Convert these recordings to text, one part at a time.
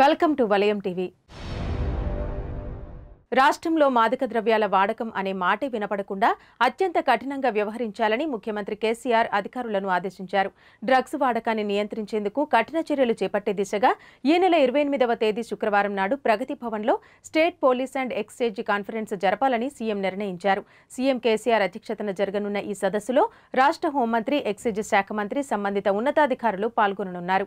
welcome to Valayam TV రాష్ట్రంలో మాదక ద్రవ్యాల వాడకం అనే మాటే వినపడకుండా అత్యంత కఠినంగా వ్యవహరించాలని ముఖ్యమంత్రి కేసీఆర్ అధికారులను ఆదేశించారు డ్రగ్స్ వాడకాన్ని నియంత్రించేందుకు కఠిన చర్యలు చేపట్టే దిశగా ఈ నెల ఇరవై ఎనిమిదవ తేదీ శుక్రవారం నాడు ప్రగతి భవన్లో state police and excise conference జరపాలని సీఎం నిర్ణయించారు సీఎం కేసీఆర్ అధ్యక్షతన జరగనున్న ఈ సదస్సులో రాష్ట్ర హోంమంత్రి ఎక్సైజ్ శాఖ మంత్రి సంబంధిత ఉన్నతాధికారులు పాల్గొననున్నారు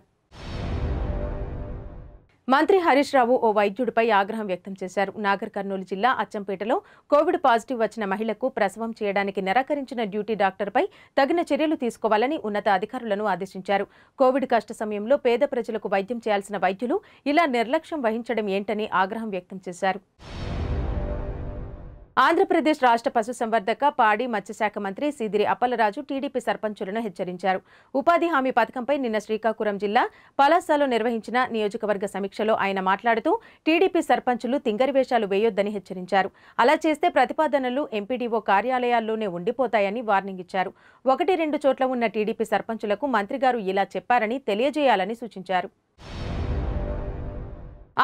మంత్రి హరీష్ రావు ఓ వైద్యుడిపై ఆగ్రహం వ్యక్తం చేశారు నాగర్ కర్నూలు జిల్లా అచ్చంపేటలో కోవిడ్ పాజిటివ్ వచ్చిన మహిళకు ప్రసవం చేయడానికి నిరాకరించిన డ్యూటీ డాక్టర్పై తగిన చర్యలు తీసుకోవాలని ఉన్నత అధికారులను ఆదేశించారు కోవిడ్ కష్ట సమయంలో పేద ప్రజలకు వైద్యం చేయాల్సిన వైద్యులు ఇలా నిర్లక్ష్యం వహించడం ఏంటని ఆగ్రహం వ్యక్తం చేశారు ఆంధ్రప్రదేశ్ రాష్ట్ర పశుసంవర్ధక పాడి మత్స్యశాఖ మంత్రి సీదిరి అప్పలరాజు టీడీపీ సర్పంచులను హెచ్చరించారు ఉపాధి హామీ పథకంపై నిన్న శ్రీకాకుళం జిల్లా పలాసలో నిర్వహించిన నియోజకవర్గ సమీక్షలో ఆయన మాట్లాడుతూ టీడీపీ సర్పంచులు తింగరివేషాలు వేయొద్దని హెచ్చరించారు అలా చేస్తే ప్రతిపాదనలు ఎంపీడీఓ కార్యాలయాల్లోనే ఉండిపోతాయని వార్నింగ్ ఇచ్చారు ఒకటి రెండు చోట్ల ఉన్న టీడీపీ సర్పంచులకు మంత్రి గారు ఇలా చెప్పారని తెలియజేయాలని సూచించారు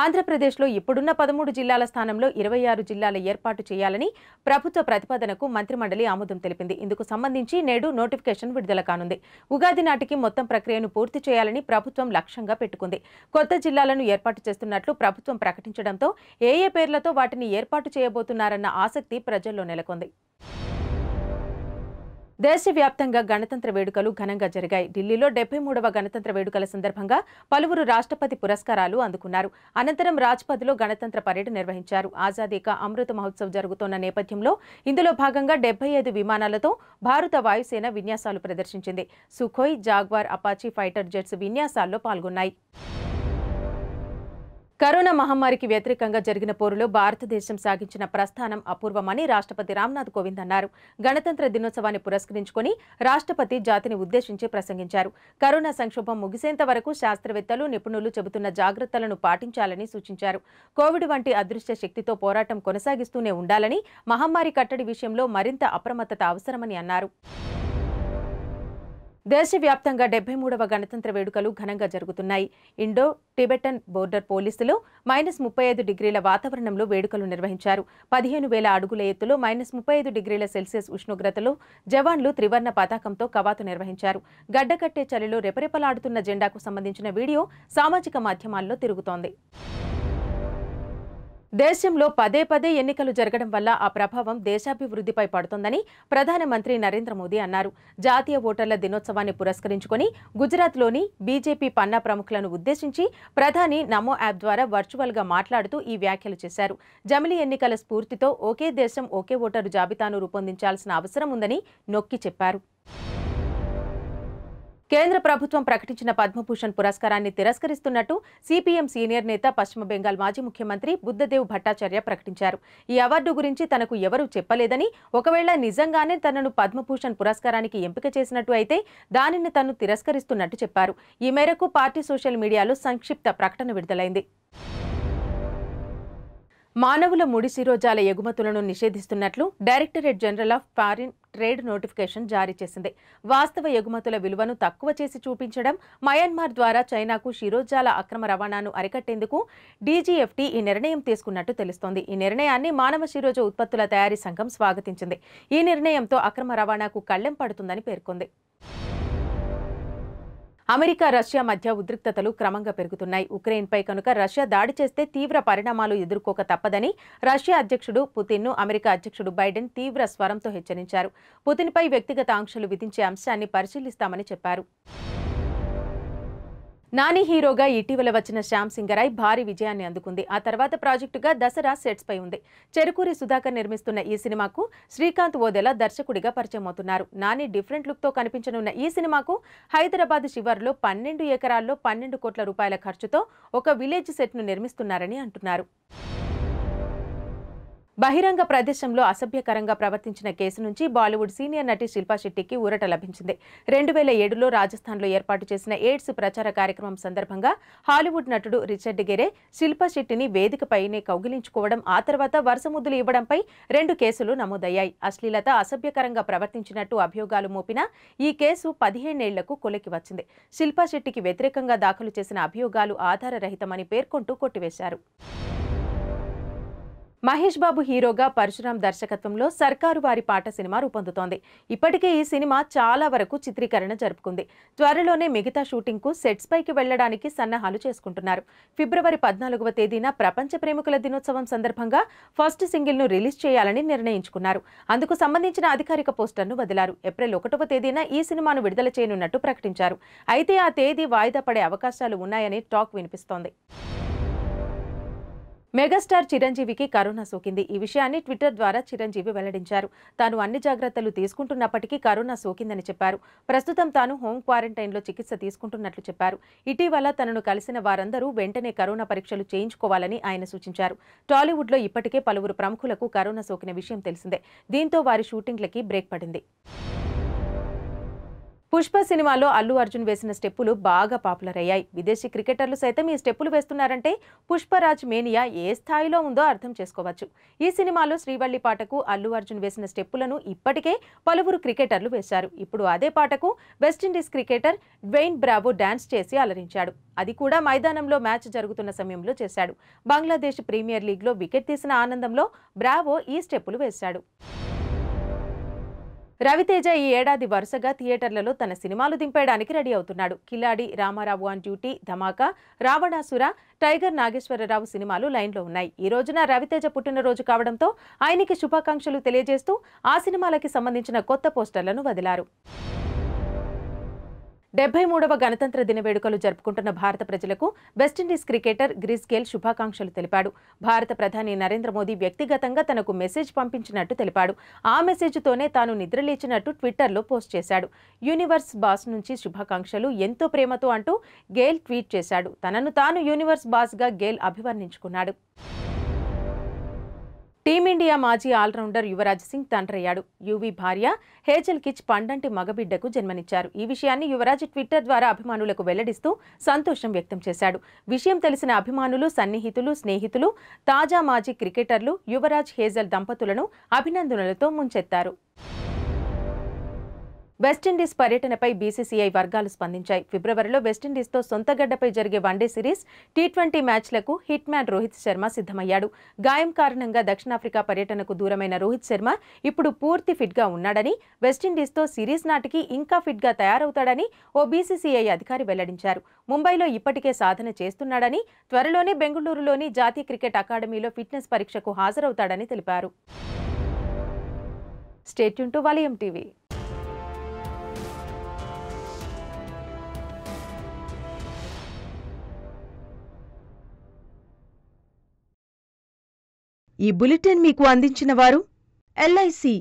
ఆంధ్రప్రదేశ్లో ఇప్పుడున్న పదమూడు జిల్లాల స్థానంలో ఇరవై ఆరు జిల్లాల ఏర్పాటు చేయాలని ప్రభుత్వ ప్రతిపాదనకు మంత్రిమండలి ఆమోదం తెలిపింది ఇందుకు సంబంధించి నేడు నోటిఫికేషన్ విడుదల కానుంది ఉగాది నాటికి మొత్తం ప్రక్రియను పూర్తి చేయాలని ప్రభుత్వం లక్ష్యంగా పెట్టుకుంది కొత్త జిల్లాలను ఏర్పాటు చేస్తున్నట్లు ప్రభుత్వం ప్రకటించడంతో ఏ ఏ పేర్లతో వాటిని ఏర్పాటు చేయబోతున్నారన్న ఆసక్తి ప్రజల్లో నెలకొంది దేశవ్యాప్తంగా గణతంత్ర వేడుకలు ఘనంగా జరిగాయి ఢిల్లీలో డెబ్బై మూడవ గణతంత్ర వేడుకల సందర్భంగా పలువురు రాష్ట్రపతి పురస్కారాలు అందుకున్నారు అనంతరం రాజ్పథ్లో గణతంత్ర పరేడ్ నిర్వహించారు ఆజాదీ అమృత మహోత్సవ్ జరుగుతున్న నేపథ్యంలో ఇందులో భాగంగా డెబ్బై ఐదు విమానాలతో భారత వాయుసేన విన్యాసాలు ప్రదర్శించింది Sukhoi Jaguar Apache fighter jets విన్యాసాల్లో పాల్గొన్నాయి కరోనా మహమ్మారికి వ్యతిరేకంగా జరిగిన పోరులో భారతదేశం సాగించిన ప్రస్థానం అపూర్వమని రాష్ట్రపతి రామ్నాథ్ కోవింద్ అన్నారు గణతంత్ర దినోత్సవాన్ని పురస్కరించుకుని రాష్ట్రపతి జాతిని ఉద్దేశించి ప్రసంగించారు కరోనా సంక్షోభం ముగిసేంత వరకు శాస్త్రవేత్తలు నిపుణులు చెబుతున్న జాగ్రత్తలను పాటించాలని సూచించారు కోవిడ్ వంటి అదృశ్య శక్తితో పోరాటం కొనసాగిస్తూనే ఉండాలని మహమ్మారి కట్టడి విషయంలో మరింత అప్రమత్తత అవసరమని అన్నారు దేశవ్యాప్తంగా డెబ్బై మూడవ గణతంత్ర వేడుకలు ఘనంగా జరుగుతున్నాయి ఇండో టిబెటన్ బోర్డర్ పోలీసులు మైనస్ ముప్పై ఐదు డిగ్రీల వాతావరణంలో వేడుకలు నిర్వహించారు పదిహేను వేల అడుగుల ఎత్తులో మైనస్ ముప్పై ఐదు డిగ్రీల సెల్సియస్ ఉష్ణోగ్రతలో జవాన్లు త్రివర్ణ పతాకంతో కవాతు నిర్వహించారు గడ్డకట్టే చలిలో రెపరెపలాడుతున్న జెండాకు సంబంధించిన వీడియో సామాజిక మాధ్యమాల్లో తిరుగుతోంది దేశంలో పదే పదే ఎన్నికలు జరగడం వల్ల ఆ ప్రభావం దేశాభివృద్ధిపై పడుతోందని ప్రధానమంత్రి నరేంద్ర మోదీ అన్నారు జాతీయ ఓటర్ల దినోత్సవాన్ని పురస్కరించుకొని గుజరాత్లోని బీజేపీ పన్నా ప్రముఖులను ఉద్దేశించి ప్రధాని నమో యాప్ ద్వారా వర్చువల్గా మాట్లాడుతూ ఈ వ్యాఖ్యలు చేశారు జమిలీ ఎన్నికల స్ఫూర్తితో ఒకే దేశం ఒకే ఓటరు జాబితాను రూపొందించాల్సిన అవసరం ఉందని నొక్కి చెప్పారు కేంద్ర ప్రభుత్వం ప్రకటించిన పద్మభూషణ్ పురస్కారాన్ని తిరస్కరిస్తున్నట్టు సిపిఎం సీనియర్ నేత పశ్చిమ బెంగాల్ మాజీ ముఖ్యమంత్రి బుద్ధదేవ్ భట్టాచార్య ప్రకటించారు ఈ అవార్డు గురించి తనకు ఎవరూ చెప్పలేదని ఒకవేళ నిజంగానే తనను పద్మభూషణ్ పురస్కారానికి ఎంపిక చేసినట్టు అయితే దానిని తను తిరస్కరిస్తున్నట్టు చెప్పారు ఈ మేరకు పార్టీ సోషల్ మీడియాలో సంక్షిప్త ప్రకటన విడుదలైంది మానవుల ముడి శిరోజాల ఎగుమతులను నిషేధిస్తున్నట్లు directorate general of foreign trade notification జారీ చేసింది వాస్తవ ఎగుమతుల విలువను తక్కువ చేసి చూపించడం మయన్మార్ ద్వారా చైనాకు శిరోజాల అక్రమ రవాణాను అరికట్టేందుకు డీజీఎఫ్టీ ఈ నిర్ణయం తీసుకున్నట్టు తెలుస్తోంది ఈ నిర్ణయాన్ని మానవ శిరోజ ఉత్పత్తుల తయారీ సంఘం స్వాగతించింది ఈ నిర్ణయంతో అక్రమ రవాణాకు కళ్లెం పడుతుందని పేర్కొంది అమెరికా రష్యా మధ్య ఉద్రిక్తతలు క్రమంగా పెరుగుతున్నాయి ఉక్రెయిన్పై కనుక రష్యా దాడి చేస్తే తీవ్ర పరిణామాలు ఎదుర్కోక తప్పదని రష్యా అధ్యక్షుడు పుతిన్ను అమెరికా అధ్యక్షుడు బైడెన్ తీవ్ర స్వరంతో హెచ్చరించారు పుతిన్పై వ్యక్తిగత ఆంక్షలు విధించే అంశాన్ని పరిశీలిస్తామని చెప్పారు నాని హీరోగా ఇటీవల వచ్చిన శ్యామ్ సింగరాయ్ భారీ విజయాన్ని అందుకుంది ఆ తర్వాత ప్రాజెక్టుగా దసరా సెట్స్ పై ఉంది చెరుకూరి సుధాకర్ నిర్మిస్తున్న ఈ సినిమాకు శ్రీకాంత్ ఓదెల దర్శకుడిగా పరిచయం అవుతున్నారు నాని డిఫరెంట్ లుక్తో కనిపించనున్న ఈ సినిమాకు హైదరాబాద్ శివార్లో పన్నెండు ఎకరాల్లో పన్నెండు కోట్ల రూపాయల ఖర్చుతో ఒక విలేజ్ సెట్ను నిర్మిస్తున్నారని అంటున్నారు బహిరంగ ప్రదేశంలో అసభ్యకరంగా ప్రవర్తించిన కేసు నుంచి బాలీవుడ్ సీనియర్ నటి శిల్పా శెట్టికి ఊరట లభించింది రెండు వేల ఏడులో రాజస్థాన్లో ఏర్పాటు చేసిన ఎయిడ్స్ ప్రచార కార్యక్రమం సందర్భంగా హాలీవుడ్ నటుడు రిచర్డ్ గెరే శిల్పా శెట్టిని వేదికపైనే కౌగిలించుకోవడం ఆ తర్వాత వరుసముద్దులు ఇవ్వడంపై రెండు కేసులు నమోదయ్యాయి అశ్లీలత అసభ్యకరంగా ప్రవర్తించినట్టు అభియోగాలు మోపిన ఈ కేసు పదిహేనేళ్లకు కొలికి వచ్చింది శిల్పా శెట్టికి వ్యతిరేకంగా దాఖలు చేసిన అభియోగాలు ఆధారరహితమని పేర్కొంటూ కొట్టివేశారు మహేష్ బాబు హీరోగా పరశురాం దర్శకత్వంలో సర్కారు వారి పాట సినిమా రూపొందుతోంది ఇప్పటికే ఈ సినిమా చాలా వరకు చిత్రీకరణ జరుపుకుంది త్వరలోనే మిగతా షూటింగ్కు సెట్స్ పైకి వెళ్లడానికి సన్నాహాలు చేసుకుంటున్నారు ఫిబ్రవరి పద్నాలుగవ తేదీన ప్రపంచ ప్రేమికుల దినోత్సవం సందర్భంగా ఫస్ట్ సింగిల్ను రిలీజ్ చేయాలని నిర్ణయించుకున్నారు అందుకు సంబంధించిన అధికారిక పోస్టర్ను వదిలారు ఏప్రిల్ ఒకటవ తేదీన ఈ సినిమాను విడుదల చేయనున్నట్టు ప్రకటించారు అయితే ఆ తేదీ వాయిదా పడే అవకాశాలు ఉన్నాయని టాక్ వినిపిస్తోంది మెగాస్టార్ చిరంజీవికి కరోనా సోకింది ఈ విషయాన్ని ట్విట్టర్ ద్వారా చిరంజీవి వెల్లడించారు తాను అన్ని జాగ్రత్తలు తీసుకుంటున్నప్పటికీ కరోనా సోకిందని చెప్పారు ప్రస్తుతం తాను హోం క్వారంటైన్లో చికిత్స తీసుకుంటున్నట్లు చెప్పారు ఇటీవల తనను కలిసిన వారందరూ వెంటనే కరోనా పరీక్షలు చేయించుకోవాలని ఆయన సూచించారు టాలీవుడ్లో ఇప్పటికే పలువురు ప్రముఖులకు కరోనా సోకిన విషయం తెలిసిందే దీంతో వారి షూటింగ్లకి బ్రేక్ పడింది పుష్ప సినిమాలో అల్లు అర్జున్ వేసిన స్టెప్పులు బాగా పాపులర్ అయ్యాయి విదేశీ క్రికెటర్లు సైతం ఈ స్టెప్పులు వేస్తున్నారంటే పుష్పరాజ్ మేనియా ఏ స్థాయిలో ఉందో అర్థం చేసుకోవచ్చు ఈ సినిమాలో శ్రీవల్లి పాటకు అల్లు అర్జున్ వేసిన స్టెప్పులను ఇప్పటికే పలువురు క్రికెటర్లు వేశారు ఇప్పుడు అదే పాటకు West Indies cricketer Dwayne Bravo dance చేసి అలరించాడు అది కూడా మైదానంలో మ్యాచ్ జరుగుతున్న సమయంలో చేశాడు బంగ్లాదేశ్ ప్రీమియర్ లీగ్లో వికెట్ తీసిన ఆనందంలో బ్రావో ఈ స్టెప్పులు వేశాడు రవితేజ ఈ ఏడాది వరుసగా థియేటర్లలో తన సినిమాలు దింపేయడానికి రెడీ అవుతున్నాడు Khiladi Ramarao on duty Dhamaka Ravanasura Tiger Nageswararao సినిమాలు లైన్లో ఉన్నాయి ఈ రోజున రవితేజ పుట్టినరోజు కావడంతో ఆయనకి శుభాకాంక్షలు తెలియజేస్తూ ఆ సినిమాలకి సంబంధించిన కొత్త పోస్టర్లను వదిలారు డెబ్బై మూడవ గణతంత్ర దిన వేడుకలు జరుపుకుంటున్న భారత ప్రజలకు వెస్టిండీస్ క్రికెటర్ గ్రీస్ గేల్ శుభాకాంక్షలు తెలిపాడు భారత ప్రధాని నరేంద్ర మోదీ వ్యక్తిగతంగా తనకు మెసేజ్ పంపించినట్టు తెలిపాడు ఆ మెసేజ్తోనే తాను నిద్రలేచినట్టు ట్విట్టర్లో పోస్ట్ చేశాడు యూనివర్స్ బాస్ నుంచి శుభాకాంక్షలు ఎంతో ప్రేమతో అంటూ గేల్ ట్వీట్ చేశాడు తనను తాను యూనివర్స్ బాస్గా గేల్ అభివర్ణించుకున్నాడు టీమిండియా మాజీ ఆల్రౌండర్ యువరాజ్ సింగ్ తండ్రయ్యాడు యువి భార్య హేజల్ కిచ్ పండంటి మగబిడ్డకు జన్మనిచ్చారు ఈ విషయాన్ని యువరాజ్ ట్విట్టర్ ద్వారా అభిమానులకు వెల్లడిస్తూ సంతోషం వ్యక్తం చేశాడు విషయం తెలిసిన అభిమానులు సన్నిహితులు స్నేహితులు తాజా మాజీ క్రికెటర్లు యువరాజ్ హేజల్ దంపతులను అభినందనలతో ముంచెత్తారు వెస్టిండీస్ పర్యటనపై బీసీసీఐ వర్గాలు స్పందించాయి ఫిబ్రవరిలో వెస్టిండీస్తో సొంతగడ్డపై జరిగే వన్డే సిరీస్ టీ ట్వంటీ మ్యాచ్లకు హిట్ మ్యాన్ రోహిత్ శర్మ సిద్ధమయ్యాడు గాయం కారణంగా దక్షిణాఫ్రికా పర్యటనకు దూరమైన రోహిత్ శర్మ ఇప్పుడు పూర్తి ఫిట్గా ఉన్నాడని వెస్టిండీస్తో సిరీస్ నాటికి ఇంకా ఫిట్గా తయారవుతాడని ఓ బీసీసీఐ అధికారి వెల్లడించారు ముంబైలో ఇప్పటికే సాధన చేస్తున్నాడని త్వరలోనే బెంగళూరులోని జాతీయ క్రికెట్ అకాడమీలో ఫిట్నెస్ పరీక్షకు హాజరవుతాడని తెలిపారు స్టేట్యూన్ టు వలయం టీవీ ఈ బులెటిన్ మీకు అందించిన వారు ఎల్ఐసి